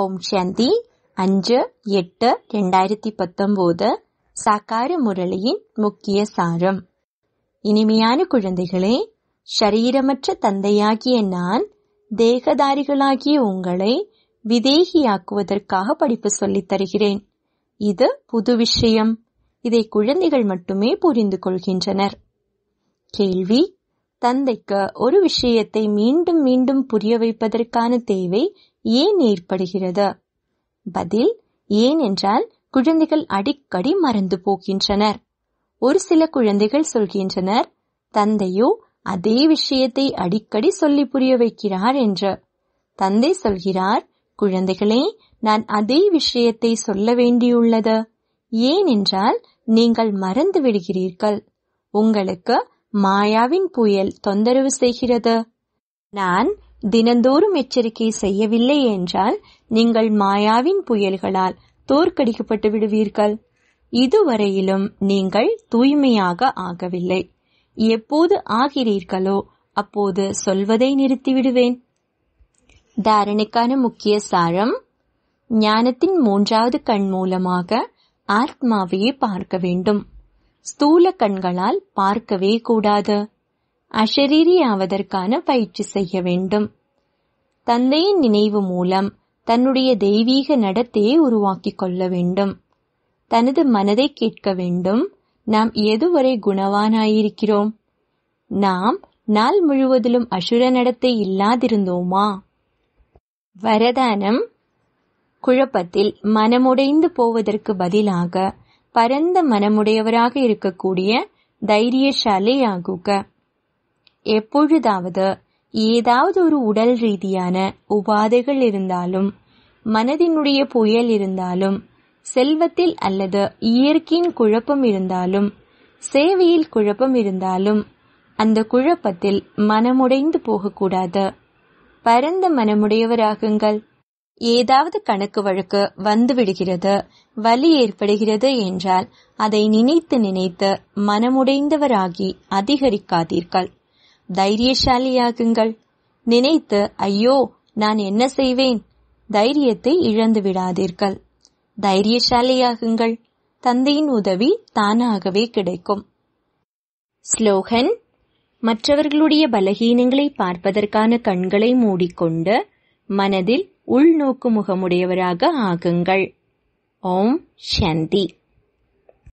ஓம் சாந்தி அஞ்சு எட்டு ரெண்டாயிரத்தி பத்தொன்பது சாக்கார முரளியின் முக்கிய சாரம் இனிமையான குழந்தைகளே சரீரமற்ற தந்தையாகிய நான் தேகதாரிகளாகிய உங்களை விதேகியாக்குவதற்காக படிப்பு சொல்லித் தருகிறேன் இது புது விஷயம் இதை குழந்தைகள் மட்டுமே புரிந்து கொள்கின்றனர் கேள்வி தந்தைக்கு ஒரு விஷயத்தை மீண்டும் மீண்டும் புரிய வைப்பதற்கான தேவை ஏன் ஏற்படுகிறது பதில் ஏனென்றால் குழந்தைகள் அடிக்கடி மறந்து போகின்றனர் ஒரு சில குழந்தைகள் சொல்கின்றனர் தந்தையோ அதே விஷயத்தை அடிக்கடி சொல்லி புரிய வைக்கிறார் என்று தந்தை சொல்கிறார் குழந்தைகளே நான் அதே விஷயத்தை சொல்ல வேண்டியுள்ளது ஏனென்றால் நீங்கள் மறந்து விடுகிறீர்கள் உங்களுக்கு மாயாவின் புயல் தொந்தரவு செய்கிறது நான் தினந்தோறும் எச்சரிக்கை செய்யவில்லை என்றால் நீங்கள் மாயாவின் புயல்களால் தோற்கடிக்கப்பட்டு விடுவீர்கள் இதுவரையிலும் நீங்கள் தூய்மையாக ஆகவில்லை எப்போது ஆகிறீர்களோ அப்போது சொல்வதை நிறுத்திவிடுவேன் தாரணைக்கான முக்கிய சாரம் ஞானத்தின் மூன்றாவது கண் மூலமாக ஆத்மாவையே பார்க்க வேண்டும் ஸ்தூல கண்களால் பார்க்கவே கூடாது அஷரீரி ஆவதற்கான பயிற்சி செய்ய வேண்டும் தந்தையின் நினைவு மூலம் தன்னுடைய தெய்வீக நடத்தையை உருவாக்கிக் கொள்ள வேண்டும் தனது மனதை கேட்க வேண்டும் நாம் எதுவரை குணவானாயிருக்கிறோம் நாம் நாள் முழுவதிலும் அசுர நடத்தை இல்லாதிருந்தோமா வரதானம் குழப்பத்தில் மனமுடைந்து போவதற்கு பதிலாக பரந்த மனமுடையவராக இருக்கக்கூடிய தைரியசாலையாகுக ஆகுக எப்பொழுதாவது ஏதாவது ஒரு உடல் ரீதியான உபாதைகள் இருந்தாலும் மனதினுடைய புயல் இருந்தாலும் செல்வத்தில் அல்லது இயற்கையின் குழப்பம் இருந்தாலும் சேவையில் குழப்பம் இருந்தாலும் அந்த குழப்பத்தில் மனமுடைந்து போகக்கூடாது பரந்த மனமுடையவராகுங்கள் ஏதாவது கணக்கு வழக்கு வந்துவிடுகிறது வலி ஏற்படுகிறது என்றால் அதை நினைத்து நினைத்து மனமுடைந்தவராகி அதிகரிக்காதீர்கள் தைரியசாலியாகுங்கள் நினைத்து ஐயோ நான் என்ன செய்வேன் தைரியத்தை இழந்து விடாதீர்கள் தைரியசாலியாகுங்கள் தந்தையின் உதவி தானாகவே கிடைக்கும் ஸ்லோகன் மற்றவர்களுடைய பலகீனங்களை பார்ப்பதற்கான கண்களை மூடிக்கொண்டு மனதில் உள்நோக்கு முகமுடையவராக ஆகுங்கள் ஓம் சந்தி